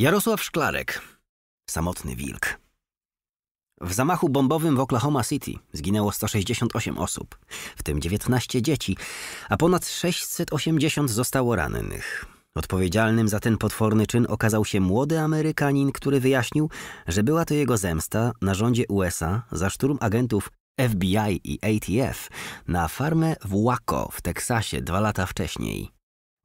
Jarosław Szklarek, samotny wilk. W zamachu bombowym w Oklahoma City zginęło 168 osób, w tym 19 dzieci, a ponad 680 zostało rannych. Odpowiedzialnym za ten potworny czyn okazał się młody Amerykanin, który wyjaśnił, że była to jego zemsta na rządzie USA za szturm agentów FBI i ATF na farmę w Waco w Teksasie dwa lata wcześniej.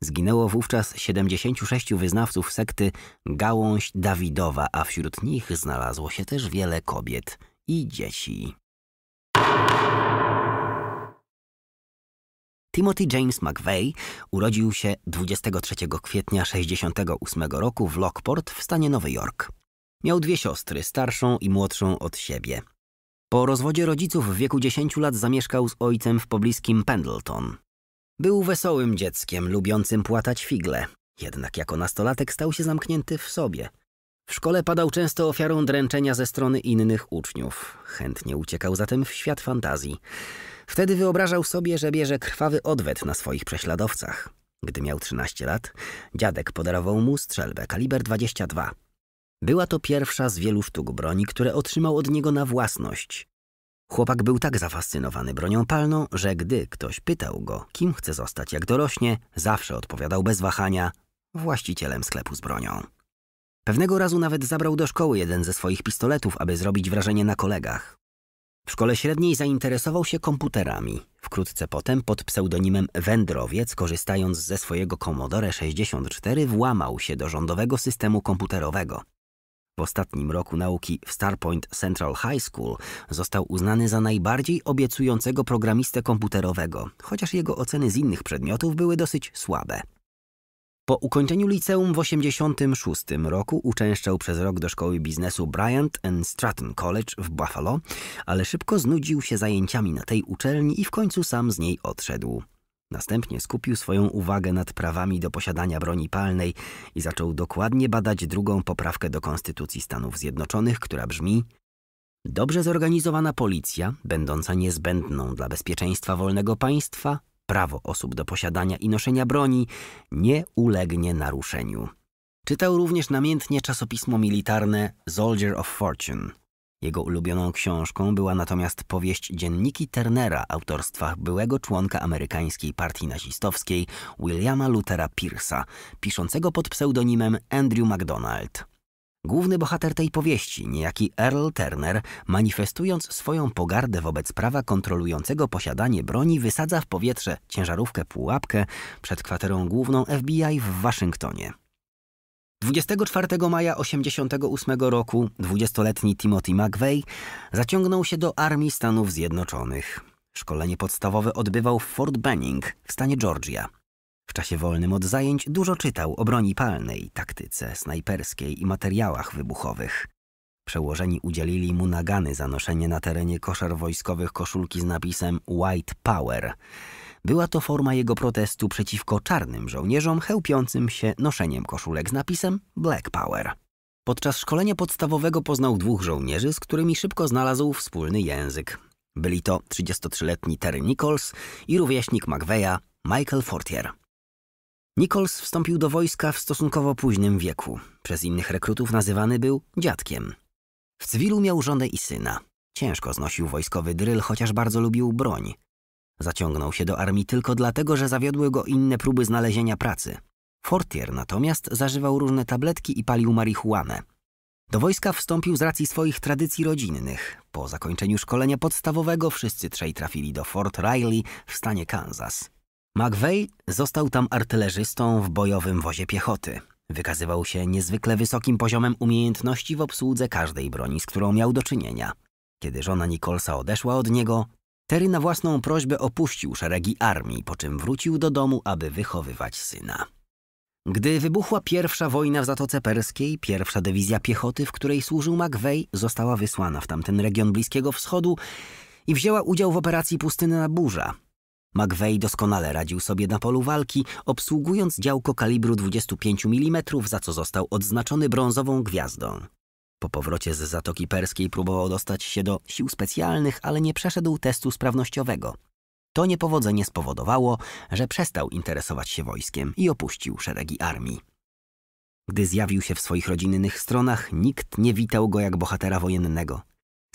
Zginęło wówczas 76 wyznawców sekty Gałąź Dawidowa, a wśród nich znalazło się też wiele kobiet i dzieci. Timothy James McVeigh urodził się 23 kwietnia 1968 roku w Lockport w stanie Nowy Jork. Miał dwie siostry, starszą i młodszą od siebie. Po rozwodzie rodziców w wieku 10 lat zamieszkał z ojcem w pobliskim Pendleton. Był wesołym dzieckiem, lubiącym płatać figle. Jednak jako nastolatek stał się zamknięty w sobie. W szkole padał często ofiarą dręczenia ze strony innych uczniów. Chętnie uciekał zatem w świat fantazji. Wtedy wyobrażał sobie, że bierze krwawy odwet na swoich prześladowcach. Gdy miał 13 lat, dziadek podarował mu strzelbę kaliber 22. Była to pierwsza z wielu sztuk broni, które otrzymał od niego na własność. Chłopak był tak zafascynowany bronią palną, że gdy ktoś pytał go, kim chce zostać jak dorośnie, zawsze odpowiadał bez wahania właścicielem sklepu z bronią. Pewnego razu nawet zabrał do szkoły jeden ze swoich pistoletów, aby zrobić wrażenie na kolegach. W szkole średniej zainteresował się komputerami. Wkrótce potem pod pseudonimem Wędrowiec, korzystając ze swojego Commodore 64, włamał się do rządowego systemu komputerowego. W ostatnim roku nauki w Starpoint Central High School został uznany za najbardziej obiecującego programistę komputerowego, chociaż jego oceny z innych przedmiotów były dosyć słabe. Po ukończeniu liceum w 1986 roku uczęszczał przez rok do szkoły biznesu Bryant and Stratton College w Buffalo, ale szybko znudził się zajęciami na tej uczelni i w końcu sam z niej odszedł. Następnie skupił swoją uwagę nad prawami do posiadania broni palnej i zaczął dokładnie badać drugą poprawkę do Konstytucji Stanów Zjednoczonych, która brzmi Dobrze zorganizowana policja, będąca niezbędną dla bezpieczeństwa wolnego państwa, prawo osób do posiadania i noszenia broni nie ulegnie naruszeniu. Czytał również namiętnie czasopismo militarne Soldier of Fortune – jego ulubioną książką była natomiast powieść Dzienniki Turnera autorstwa byłego członka amerykańskiej partii nazistowskiej Williama Luthera Pierce'a, piszącego pod pseudonimem Andrew MacDonald. Główny bohater tej powieści, niejaki Earl Turner, manifestując swoją pogardę wobec prawa kontrolującego posiadanie broni, wysadza w powietrze ciężarówkę pułapkę przed kwaterą główną FBI w Waszyngtonie. 24 maja 1988 roku 20-letni Timothy McVeigh zaciągnął się do Armii Stanów Zjednoczonych. Szkolenie podstawowe odbywał w Fort Benning w stanie Georgia. W czasie wolnym od zajęć dużo czytał o broni palnej, taktyce snajperskiej i materiałach wybuchowych. Przełożeni udzielili mu nagany za noszenie na terenie koszar wojskowych koszulki z napisem White Power – była to forma jego protestu przeciwko czarnym żołnierzom chełpiącym się noszeniem koszulek z napisem Black Power. Podczas szkolenia podstawowego poznał dwóch żołnierzy, z którymi szybko znalazł wspólny język. Byli to 33-letni Terry Nichols i rówieśnik McVeya Michael Fortier. Nichols wstąpił do wojska w stosunkowo późnym wieku. Przez innych rekrutów nazywany był dziadkiem. W cywilu miał żonę i syna. Ciężko znosił wojskowy dryl, chociaż bardzo lubił broń. Zaciągnął się do armii tylko dlatego, że zawiodły go inne próby znalezienia pracy. Fortier natomiast zażywał różne tabletki i palił marihuanę. Do wojska wstąpił z racji swoich tradycji rodzinnych. Po zakończeniu szkolenia podstawowego wszyscy trzej trafili do Fort Riley w stanie Kansas. McVeigh został tam artylerzystą w bojowym wozie piechoty. Wykazywał się niezwykle wysokim poziomem umiejętności w obsłudze każdej broni, z którą miał do czynienia. Kiedy żona Nicholsa odeszła od niego, Terry na własną prośbę opuścił szeregi armii, po czym wrócił do domu, aby wychowywać syna. Gdy wybuchła pierwsza wojna w Zatoce Perskiej, pierwsza dywizja piechoty, w której służył McVeigh, została wysłana w tamten region Bliskiego Wschodu i wzięła udział w operacji Pustynna Burza. McVeigh doskonale radził sobie na polu walki, obsługując działko kalibru 25 mm, za co został odznaczony brązową gwiazdą. Po powrocie z Zatoki Perskiej próbował dostać się do sił specjalnych, ale nie przeszedł testu sprawnościowego. To niepowodzenie spowodowało, że przestał interesować się wojskiem i opuścił szeregi armii. Gdy zjawił się w swoich rodzinnych stronach, nikt nie witał go jak bohatera wojennego.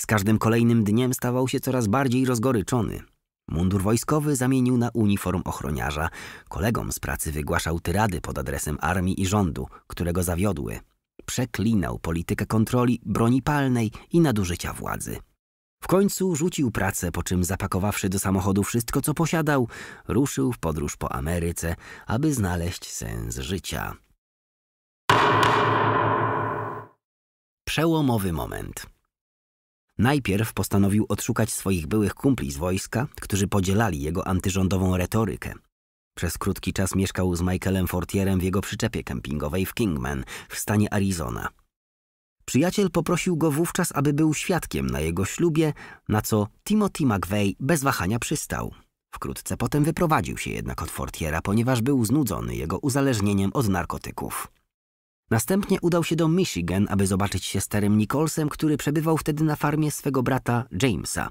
Z każdym kolejnym dniem stawał się coraz bardziej rozgoryczony. Mundur wojskowy zamienił na uniform ochroniarza. Kolegom z pracy wygłaszał tyrady pod adresem armii i rządu, którego zawiodły. Przeklinał politykę kontroli, broni palnej i nadużycia władzy. W końcu rzucił pracę, po czym zapakowawszy do samochodu wszystko, co posiadał, ruszył w podróż po Ameryce, aby znaleźć sens życia. Przełomowy moment. Najpierw postanowił odszukać swoich byłych kumpli z wojska, którzy podzielali jego antyrządową retorykę. Przez krótki czas mieszkał z Michaelem Fortierem w jego przyczepie kempingowej w Kingman w stanie Arizona. Przyjaciel poprosił go wówczas, aby był świadkiem na jego ślubie, na co Timothy McVeigh bez wahania przystał. Wkrótce potem wyprowadził się jednak od Fortiera, ponieważ był znudzony jego uzależnieniem od narkotyków. Następnie udał się do Michigan, aby zobaczyć się starym Nicholsem, który przebywał wtedy na farmie swego brata Jamesa.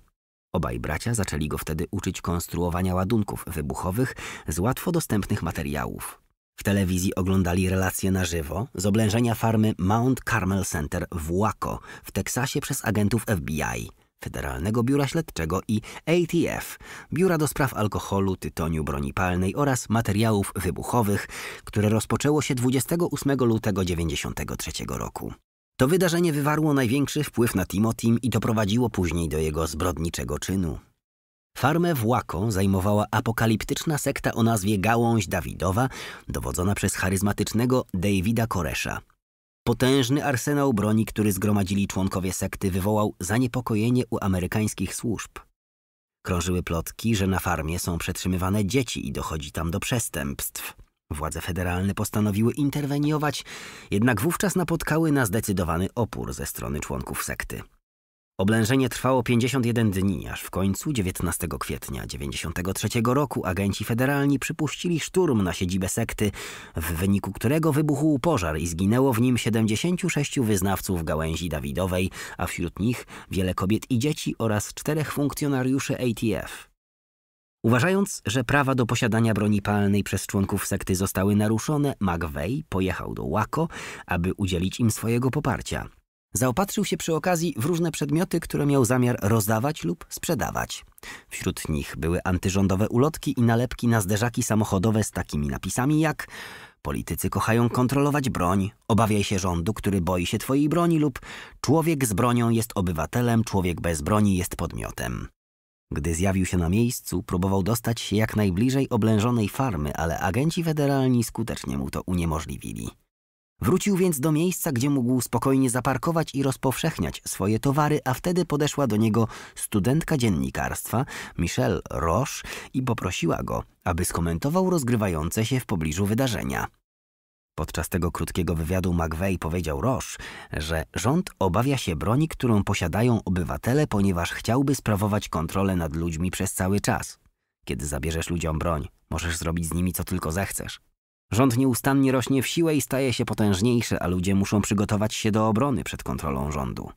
Obaj bracia zaczęli go wtedy uczyć konstruowania ładunków wybuchowych z łatwo dostępnych materiałów. W telewizji oglądali relacje na żywo z oblężenia farmy Mount Carmel Center w Waco w Teksasie przez agentów FBI, Federalnego Biura Śledczego i ATF, Biura do Spraw Alkoholu, Tytoniu, Broni Palnej oraz Materiałów Wybuchowych, które rozpoczęło się 28 lutego 1993 roku. To wydarzenie wywarło największy wpływ na Timotim i doprowadziło później do jego zbrodniczego czynu. Farmę w Waco zajmowała apokaliptyczna sekta o nazwie Gałąź Dawidowa, dowodzona przez charyzmatycznego Davida Koresha. Potężny arsenał broni, który zgromadzili członkowie sekty, wywołał zaniepokojenie u amerykańskich służb. Krążyły plotki, że na farmie są przetrzymywane dzieci i dochodzi tam do przestępstw. Władze federalne postanowiły interweniować, jednak wówczas napotkały na zdecydowany opór ze strony członków sekty. Oblężenie trwało 51 dni, aż w końcu 19 kwietnia 1993 roku agenci federalni przypuścili szturm na siedzibę sekty, w wyniku którego wybuchł pożar i zginęło w nim 76 wyznawców gałęzi Dawidowej, a wśród nich wiele kobiet i dzieci oraz czterech funkcjonariuszy ATF. Uważając, że prawa do posiadania broni palnej przez członków sekty zostały naruszone, McVeigh pojechał do Waco, aby udzielić im swojego poparcia. Zaopatrzył się przy okazji w różne przedmioty, które miał zamiar rozdawać lub sprzedawać. Wśród nich były antyrządowe ulotki i nalepki na zderzaki samochodowe z takimi napisami jak Politycy kochają kontrolować broń, obawiaj się rządu, który boi się twojej broni lub człowiek z bronią jest obywatelem, człowiek bez broni jest podmiotem. Gdy zjawił się na miejscu, próbował dostać się jak najbliżej oblężonej farmy, ale agenci federalni skutecznie mu to uniemożliwili. Wrócił więc do miejsca, gdzie mógł spokojnie zaparkować i rozpowszechniać swoje towary, a wtedy podeszła do niego studentka dziennikarstwa, Michelle Roche, i poprosiła go, aby skomentował rozgrywające się w pobliżu wydarzenia. Podczas tego krótkiego wywiadu McVeigh powiedział Roche, że rząd obawia się broni, którą posiadają obywatele, ponieważ chciałby sprawować kontrolę nad ludźmi przez cały czas. Kiedy zabierzesz ludziom broń, możesz zrobić z nimi co tylko zechcesz. Rząd nieustannie rośnie w siłę i staje się potężniejszy, a ludzie muszą przygotować się do obrony przed kontrolą rządu.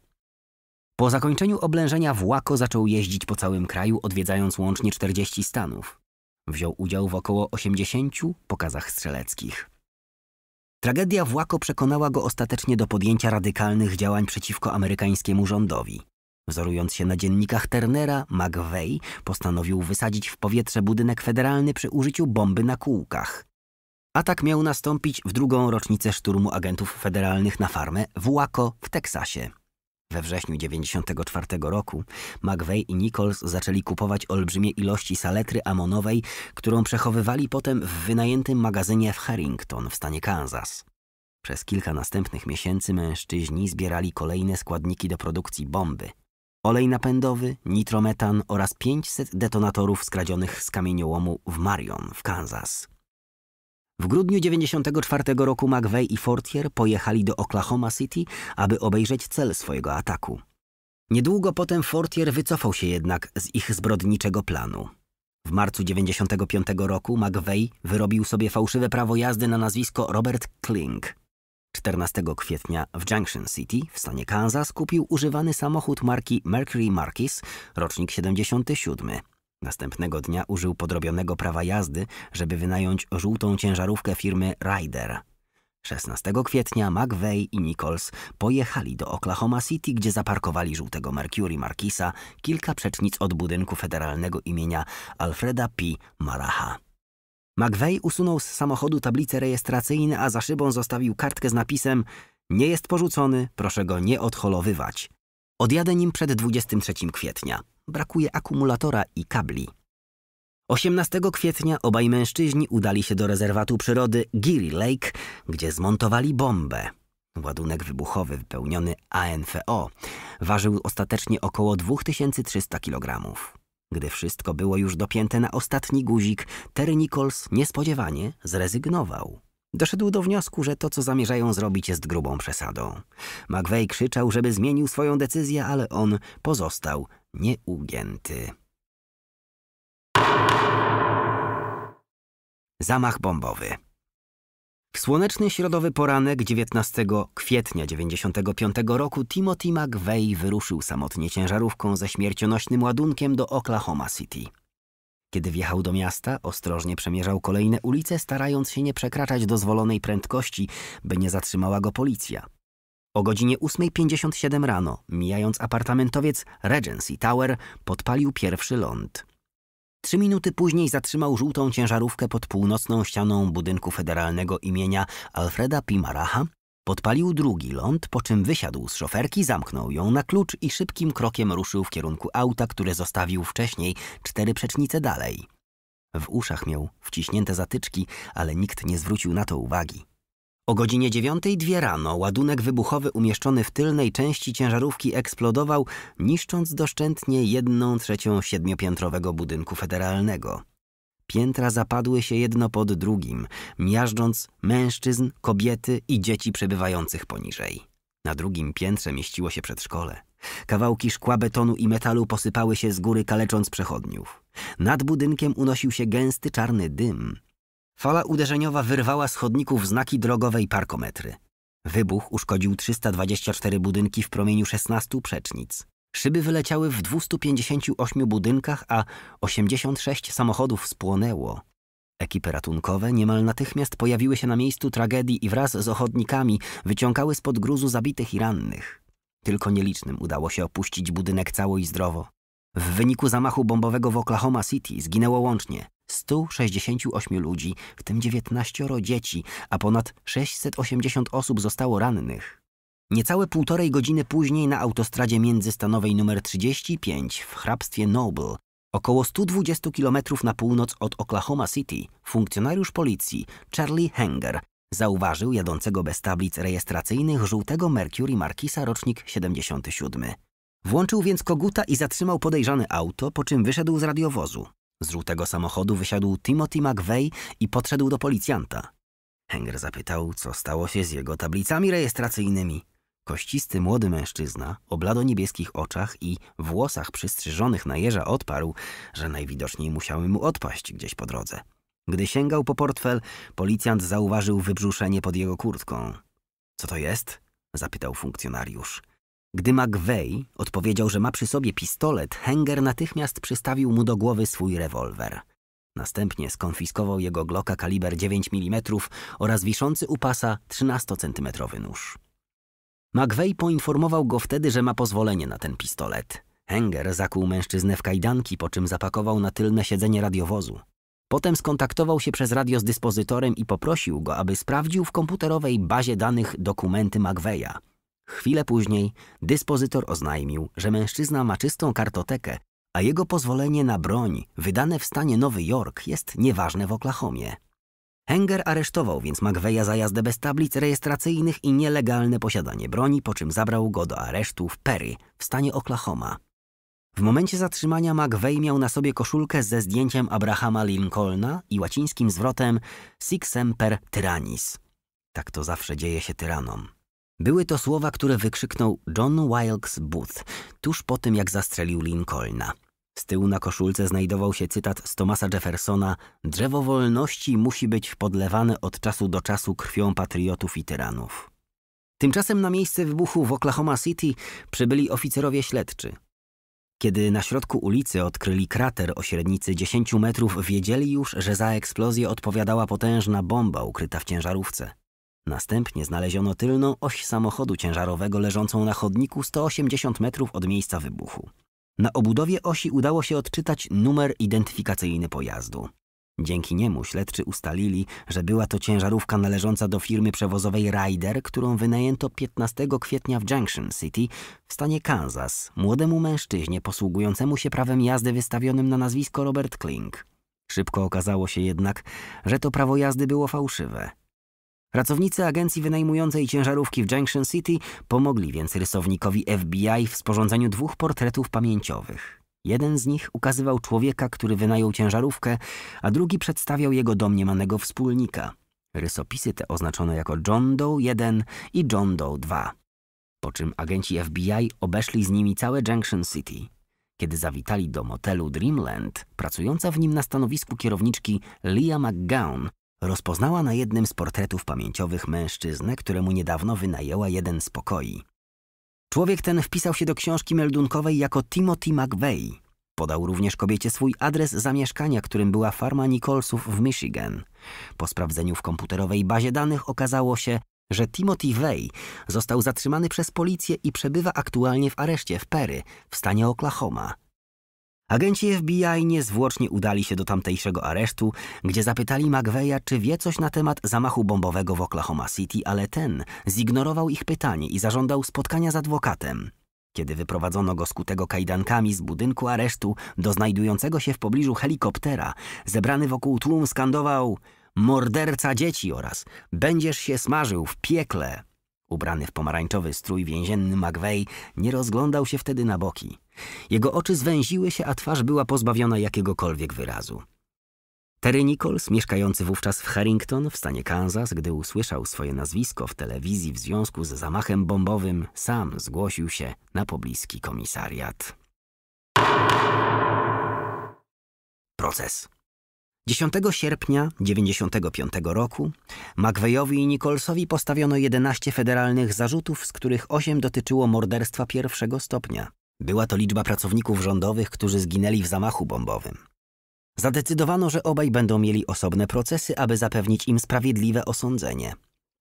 Po zakończeniu oblężenia Włako zaczął jeździć po całym kraju, odwiedzając łącznie 40 stanów. Wziął udział w około 80 pokazach strzeleckich. Tragedia Włako przekonała go ostatecznie do podjęcia radykalnych działań przeciwko amerykańskiemu rządowi. Wzorując się na dziennikach Turnera, McVeigh postanowił wysadzić w powietrze budynek federalny przy użyciu bomby na kółkach. Atak miał nastąpić w drugą rocznicę szturmu agentów federalnych na farmę w Waco w Teksasie. We wrześniu 1994 roku McVeigh i Nichols zaczęli kupować olbrzymie ilości saletry amonowej, którą przechowywali potem w wynajętym magazynie w Harrington w stanie Kansas. Przez kilka następnych miesięcy mężczyźni zbierali kolejne składniki do produkcji bomby. Olej napędowy, nitrometan oraz 500 detonatorów skradzionych z kamieniołomu w Marion w Kansas. W grudniu 1994 roku McVeigh i Fortier pojechali do Oklahoma City, aby obejrzeć cel swojego ataku. Niedługo potem Fortier wycofał się jednak z ich zbrodniczego planu. W marcu 1995 roku McVeigh wyrobił sobie fałszywe prawo jazdy na nazwisko Robert Kling. 14 kwietnia w Junction City w stanie Kansas kupił używany samochód marki Mercury Marquis, rocznik 77. Następnego dnia użył podrobionego prawa jazdy, żeby wynająć żółtą ciężarówkę firmy Ryder. 16 kwietnia McVeigh i Nichols pojechali do Oklahoma City, gdzie zaparkowali żółtego Mercury Markisa kilka przecznic od budynku federalnego imienia Alfreda P. Maraha. McVeigh usunął z samochodu tablice rejestracyjne, a za szybą zostawił kartkę z napisem Nie jest porzucony, proszę go nie odholowywać. Odjadę nim przed 23 kwietnia brakuje akumulatora i kabli. 18 kwietnia obaj mężczyźni udali się do rezerwatu przyrody Geary Lake, gdzie zmontowali bombę. Ładunek wybuchowy wypełniony ANFO ważył ostatecznie około 2300 kg. Gdy wszystko było już dopięte na ostatni guzik, Terry Nichols niespodziewanie zrezygnował. Doszedł do wniosku, że to, co zamierzają zrobić, jest grubą przesadą. McVeigh krzyczał, żeby zmienił swoją decyzję, ale on pozostał nieugięty. Zamach bombowy. W słoneczny środowy poranek 19 kwietnia 1995 roku Timothy McVeigh wyruszył samotnie ciężarówką ze śmiercionośnym ładunkiem do Oklahoma City. Kiedy wjechał do miasta, ostrożnie przemierzał kolejne ulice, starając się nie przekraczać dozwolonej prędkości, by nie zatrzymała go policja. O godzinie 8.57 rano, mijając apartamentowiec Regency Tower, podpalił pierwszy ląd. Trzy minuty później zatrzymał żółtą ciężarówkę pod północną ścianą budynku federalnego imienia Alfreda P. Maraha, podpalił drugi ląd, po czym wysiadł z szoferki, zamknął ją na klucz i szybkim krokiem ruszył w kierunku auta, które zostawił wcześniej, cztery przecznice dalej. W uszach miał wciśnięte zatyczki, ale nikt nie zwrócił na to uwagi. O godzinie 9.02 rano ładunek wybuchowy umieszczony w tylnej części ciężarówki eksplodował, niszcząc doszczętnie jedną trzecią siedmiopiętrowego budynku federalnego. Piętra zapadły się jedno pod drugim, miażdżąc mężczyzn, kobiety i dzieci przebywających poniżej. Na drugim piętrze mieściło się przedszkole. Kawałki szkła betonu i metalu posypały się z góry, kalecząc przechodniów. Nad budynkiem unosił się gęsty czarny dym, Fala uderzeniowa wyrwała z chodników znaki drogowe i parkometry. Wybuch uszkodził 324 budynki w promieniu 16 przecznic. Szyby wyleciały w 258 budynkach, a 86 samochodów spłonęło. Ekipy ratunkowe niemal natychmiast pojawiły się na miejscu tragedii i wraz z ochotnikami wyciągały spod gruzu zabitych i rannych. Tylko nielicznym udało się opuścić budynek cało i zdrowo. W wyniku zamachu bombowego w Oklahoma City zginęło łącznie 168 ludzi, w tym 19 dzieci, a ponad 680 osób zostało rannych. Niecałe półtorej godziny później na autostradzie międzystanowej nr 35 w hrabstwie Noble, około 120 km na północ od Oklahoma City, funkcjonariusz policji Charlie Henger zauważył jadącego bez tablic rejestracyjnych żółtego Mercury Markisa rocznik 77. Włączył więc koguta i zatrzymał podejrzane auto, po czym wyszedł z radiowozu. Z żółtego samochodu wysiadł Timothy McVeigh i podszedł do policjanta. Henger zapytał, co stało się z jego tablicami rejestracyjnymi. Kościsty młody mężczyzna o blado-niebieskich oczach i włosach przystrzyżonych na jeża odparł, że najwidoczniej musiały mu odpaść gdzieś po drodze. Gdy sięgał po portfel, policjant zauważył wybrzuszenie pod jego kurtką. – Co to jest? – zapytał funkcjonariusz. Gdy McVeigh odpowiedział, że ma przy sobie pistolet, Henger natychmiast przystawił mu do głowy swój rewolwer. Następnie skonfiskował jego Glocka kaliber 9 mm oraz wiszący u pasa 13-centymetrowy nóż. McVeigh poinformował go wtedy, że ma pozwolenie na ten pistolet. Henger zakuł mężczyznę w kajdanki, po czym zapakował na tylne siedzenie radiowozu. Potem skontaktował się przez radio z dyspozytorem i poprosił go, aby sprawdził w komputerowej bazie danych dokumenty McVeigha. Chwilę później dyspozytor oznajmił, że mężczyzna ma czystą kartotekę, a jego pozwolenie na broń, wydane w stanie Nowy Jork, jest nieważne w Oklahomie. Henger aresztował więc McVeya za jazdę bez tablic rejestracyjnych i nielegalne posiadanie broni, po czym zabrał go do aresztu w Perry, w stanie Oklahoma. W momencie zatrzymania McVey miał na sobie koszulkę ze zdjęciem Abrahama Lincolna i łacińskim zwrotem Six Semper Tyrannis. Tak to zawsze dzieje się tyranom. Były to słowa, które wykrzyknął John Wilkes Booth tuż po tym, jak zastrzelił Lincolna. Z tyłu na koszulce znajdował się cytat z Thomasa Jeffersona Drzewo wolności musi być podlewane od czasu do czasu krwią patriotów i tyranów. Tymczasem na miejsce wybuchu w Oklahoma City przybyli oficerowie śledczy. Kiedy na środku ulicy odkryli krater o średnicy 10 metrów, wiedzieli już, że za eksplozję odpowiadała potężna bomba ukryta w ciężarówce. Następnie znaleziono tylną oś samochodu ciężarowego leżącą na chodniku 180 metrów od miejsca wybuchu. Na obudowie osi udało się odczytać numer identyfikacyjny pojazdu. Dzięki niemu śledczy ustalili, że była to ciężarówka należąca do firmy przewozowej Ryder, którą wynajęto 15 kwietnia w Junction City w stanie Kansas młodemu mężczyźnie posługującemu się prawem jazdy wystawionym na nazwisko Robert Kling. Szybko okazało się jednak, że to prawo jazdy było fałszywe. Pracownicy agencji wynajmującej ciężarówki w Junction City pomogli więc rysownikowi FBI w sporządzeniu dwóch portretów pamięciowych. Jeden z nich ukazywał człowieka, który wynajął ciężarówkę, a drugi przedstawiał jego domniemanego wspólnika. Rysopisy te oznaczono jako John Doe 1 i John Doe 2. Po czym agenci FBI obeszli z nimi całe Junction City. Kiedy zawitali do motelu Dreamland, pracująca w nim na stanowisku kierowniczki Leah McGown Rozpoznała na jednym z portretów pamięciowych mężczyznę, któremu niedawno wynajęła jeden z pokoi. Człowiek ten wpisał się do książki meldunkowej jako Timothy McVeigh. Podał również kobiecie swój adres zamieszkania, którym była farma Nicholsów w Michigan. Po sprawdzeniu w komputerowej bazie danych okazało się, że Timothy Way został zatrzymany przez policję i przebywa aktualnie w areszcie w Perry w stanie Oklahoma. Agenci FBI niezwłocznie udali się do tamtejszego aresztu, gdzie zapytali McVeya, czy wie coś na temat zamachu bombowego w Oklahoma City, ale ten zignorował ich pytanie i zażądał spotkania z adwokatem. Kiedy wyprowadzono go skutego kajdankami z budynku aresztu do znajdującego się w pobliżu helikoptera, zebrany wokół tłum skandował morderca dzieci oraz będziesz się smażył w piekle. Ubrany w pomarańczowy strój więzienny McVeigh nie rozglądał się wtedy na boki. Jego oczy zwęziły się, a twarz była pozbawiona jakiegokolwiek wyrazu. Terry Nichols, mieszkający wówczas w Harrington w stanie Kansas, gdy usłyszał swoje nazwisko w telewizji w związku z zamachem bombowym, sam zgłosił się na pobliski komisariat. Proces. 10 sierpnia 1995 roku McVeighowi i Nicholsowi postawiono 11 federalnych zarzutów, z których 8 dotyczyło morderstwa pierwszego stopnia. Była to liczba pracowników rządowych, którzy zginęli w zamachu bombowym. Zadecydowano, że obaj będą mieli osobne procesy, aby zapewnić im sprawiedliwe osądzenie.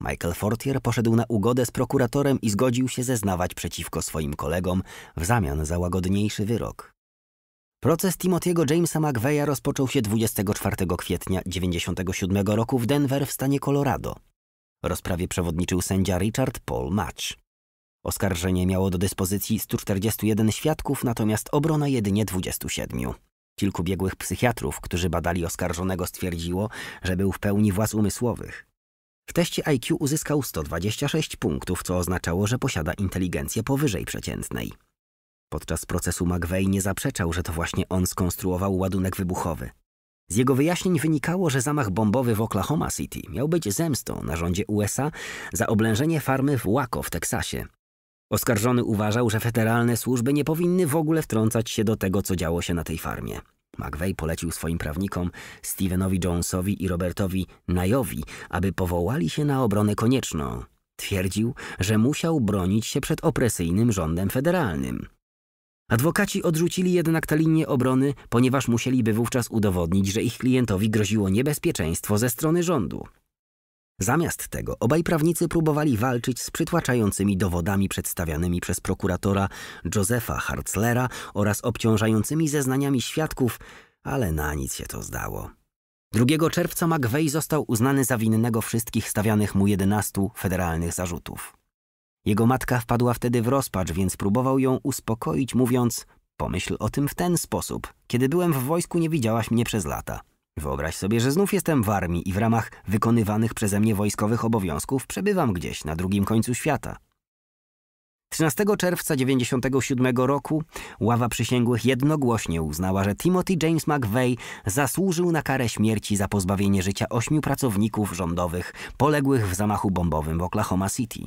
Michael Fortier poszedł na ugodę z prokuratorem i zgodził się zeznawać przeciwko swoim kolegom w zamian za łagodniejszy wyrok. Proces Timothy'ego Jamesa McVeya rozpoczął się 24 kwietnia 1997 roku w Denver w stanie Colorado. Rozprawie przewodniczył sędzia Richard Paul Match. Oskarżenie miało do dyspozycji 141 świadków, natomiast obrona jedynie 27. Kilku biegłych psychiatrów, którzy badali oskarżonego, stwierdziło, że był w pełni władz umysłowych. W teście IQ uzyskał 126 punktów, co oznaczało, że posiada inteligencję powyżej przeciętnej. Podczas procesu McVeigh nie zaprzeczał, że to właśnie on skonstruował ładunek wybuchowy. Z jego wyjaśnień wynikało, że zamach bombowy w Oklahoma City miał być zemstą na rządzie USA za oblężenie farmy w Waco w Teksasie, Oskarżony uważał, że federalne służby nie powinny w ogóle wtrącać się do tego, co działo się na tej farmie. McVeigh polecił swoim prawnikom Stevenowi Jonesowi i Robertowi Nayowi, aby powołali się na obronę konieczną. Twierdził, że musiał bronić się przed opresyjnym rządem federalnym. Adwokaci odrzucili jednak tę linię obrony, ponieważ musieliby wówczas udowodnić, że ich klientowi groziło niebezpieczeństwo ze strony rządu. Zamiast tego obaj prawnicy próbowali walczyć z przytłaczającymi dowodami przedstawianymi przez prokuratora Josefa Hartzlera oraz obciążającymi zeznaniami świadków, ale na nic się to zdało. 2 czerwca McVeigh został uznany za winnego wszystkich stawianych mu 11 federalnych zarzutów. Jego matka wpadła wtedy w rozpacz, więc próbował ją uspokoić, mówiąc: Pomyśl o tym w ten sposób. Kiedy byłem w wojsku, nie widziałaś mnie przez lata. Wyobraź sobie, że znów jestem w armii i w ramach wykonywanych przeze mnie wojskowych obowiązków przebywam gdzieś na drugim końcu świata. 13 czerwca 1997 roku ława przysięgłych jednogłośnie uznała, że Timothy James McVeigh zasłużył na karę śmierci za pozbawienie życia ośmiu pracowników rządowych poległych w zamachu bombowym w Oklahoma City.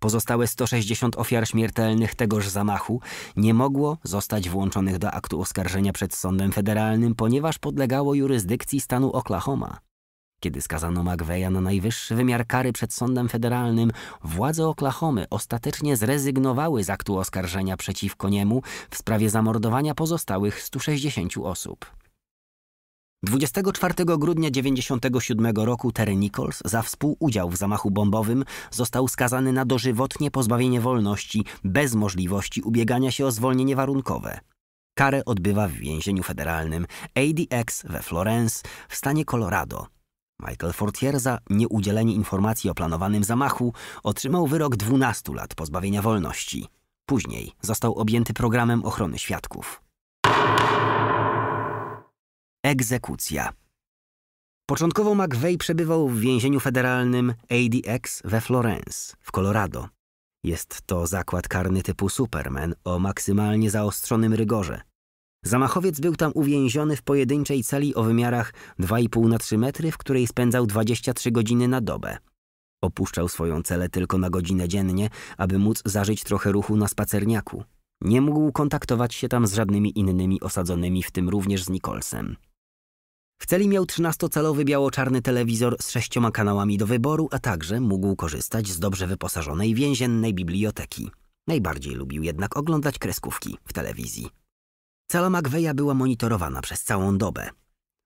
Pozostałe 160 ofiar śmiertelnych tegoż zamachu nie mogło zostać włączonych do aktu oskarżenia przed sądem federalnym, ponieważ podlegało jurysdykcji stanu Oklahoma. Kiedy skazano McVeya na najwyższy wymiar kary przed sądem federalnym, władze Oklahomy ostatecznie zrezygnowały z aktu oskarżenia przeciwko niemu w sprawie zamordowania pozostałych 160 osób. 24 grudnia 1997 roku Terry Nichols za współudział w zamachu bombowym został skazany na dożywotnie pozbawienie wolności bez możliwości ubiegania się o zwolnienie warunkowe. Karę odbywa w więzieniu federalnym ADX we Florence w stanie Colorado. Michael Fortier za nieudzielenie informacji o planowanym zamachu otrzymał wyrok 12 lat pozbawienia wolności. Później został objęty programem ochrony świadków. Egzekucja. Początkowo McVeigh przebywał w więzieniu federalnym ADX we Florence, w Colorado. Jest to zakład karny typu Superman o maksymalnie zaostrzonym rygorze. Zamachowiec był tam uwięziony w pojedynczej celi o wymiarach 2,5 na 3 metry, w której spędzał 23 godziny na dobę. Opuszczał swoją celę tylko na godzinę dziennie, aby móc zażyć trochę ruchu na spacerniaku. Nie mógł kontaktować się tam z żadnymi innymi osadzonymi, w tym również z Nicholsem. W celi miał 13-calowy biało-czarny telewizor z sześcioma kanałami do wyboru, a także mógł korzystać z dobrze wyposażonej więziennej biblioteki. Najbardziej lubił jednak oglądać kreskówki w telewizji. Cala McVeya była monitorowana przez całą dobę.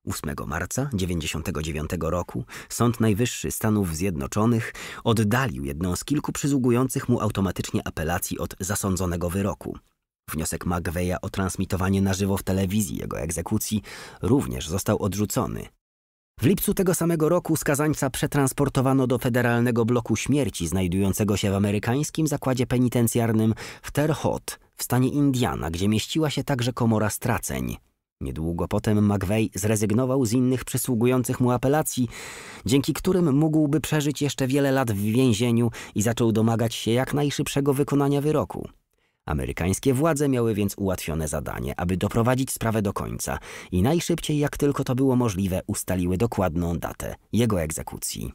8 marca 1999 roku Sąd Najwyższy Stanów Zjednoczonych oddalił jedną z kilku przysługujących mu automatycznie apelacji od zasądzonego wyroku. Wniosek McVeya o transmitowanie na żywo w telewizji jego egzekucji również został odrzucony. W lipcu tego samego roku skazańca przetransportowano do federalnego bloku śmierci znajdującego się w amerykańskim zakładzie penitencjarnym w Terre Haute w stanie Indiana, gdzie mieściła się także komora straceń. Niedługo potem McVeigh zrezygnował z innych przysługujących mu apelacji, dzięki którym mógłby przeżyć jeszcze wiele lat w więzieniu i zaczął domagać się jak najszybszego wykonania wyroku. Amerykańskie władze miały więc ułatwione zadanie, aby doprowadzić sprawę do końca i najszybciej jak tylko to było możliwe ustaliły dokładną datę jego egzekucji.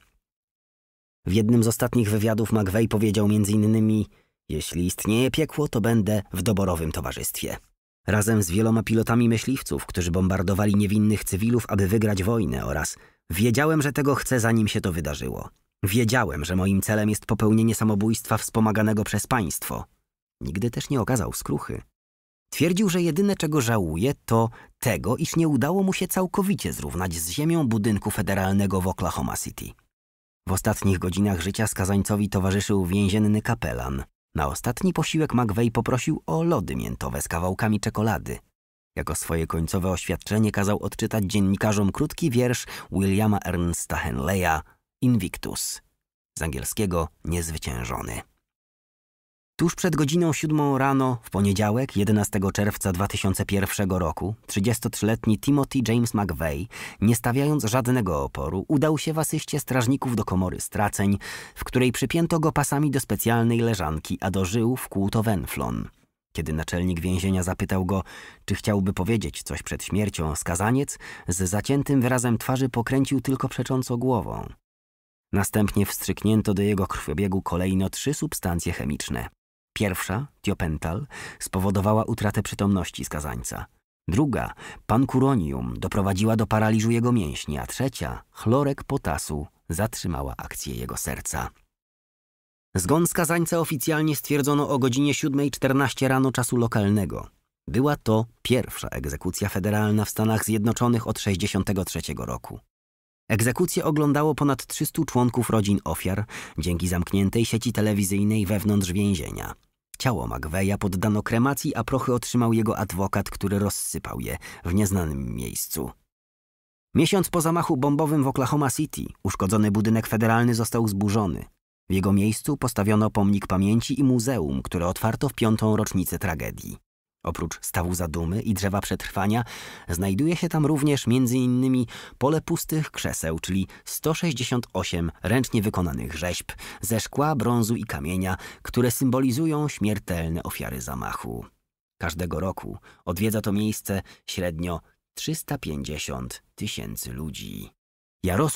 W jednym z ostatnich wywiadów McVeigh powiedział m.in. Jeśli istnieje piekło, to będę w doborowym towarzystwie. Razem z wieloma pilotami myśliwców, którzy bombardowali niewinnych cywilów, aby wygrać wojnę oraz wiedziałem, że tego chcę zanim się to wydarzyło. Wiedziałem, że moim celem jest popełnienie samobójstwa wspomaganego przez państwo, Nigdy też nie okazał skruchy. Twierdził, że jedyne czego żałuje to tego, iż nie udało mu się całkowicie zrównać z ziemią budynku federalnego w Oklahoma City. W ostatnich godzinach życia skazańcowi towarzyszył więzienny kapelan. Na ostatni posiłek McVeigh poprosił o lody miętowe z kawałkami czekolady. Jako swoje końcowe oświadczenie kazał odczytać dziennikarzom krótki wiersz Williama Ernsta Henleya Invictus, z angielskiego Niezwyciężony. Tuż przed godziną siódmą rano w poniedziałek 11 czerwca 2001 roku 33-letni Timothy James McVeigh, nie stawiając żadnego oporu, udał się w asyście strażników do komory straceń, w której przypięto go pasami do specjalnej leżanki, a do żył wkłuto wenflon. Kiedy naczelnik więzienia zapytał go, czy chciałby powiedzieć coś przed śmiercią, skazaniec z zaciętym wyrazem twarzy pokręcił tylko przecząco głową. Następnie wstrzyknięto do jego krwiobiegu kolejno trzy substancje chemiczne. Pierwsza, tiopental, spowodowała utratę przytomności skazańca. Druga, pankuronium, doprowadziła do paraliżu jego mięśni, a trzecia, chlorek potasu, zatrzymała akcję jego serca. Zgon skazańca oficjalnie stwierdzono o godzinie 7.14 rano czasu lokalnego. Była to pierwsza egzekucja federalna w Stanach Zjednoczonych od 1963 roku. Egzekucję oglądało ponad 300 członków rodzin ofiar dzięki zamkniętej sieci telewizyjnej wewnątrz więzienia. Ciało Magweja poddano kremacji, a prochy otrzymał jego adwokat, który rozsypał je w nieznanym miejscu. Miesiąc po zamachu bombowym w Oklahoma City uszkodzony budynek federalny został zburzony. W jego miejscu postawiono pomnik pamięci i muzeum, które otwarto w piątą rocznicę tragedii. Oprócz stawu zadumy i drzewa przetrwania znajduje się tam również m.in. pole pustych krzeseł, czyli 168 ręcznie wykonanych rzeźb ze szkła, brązu i kamienia, które symbolizują śmiertelne ofiary zamachu. Każdego roku odwiedza to miejsce średnio 350 tysięcy ludzi. Jarosław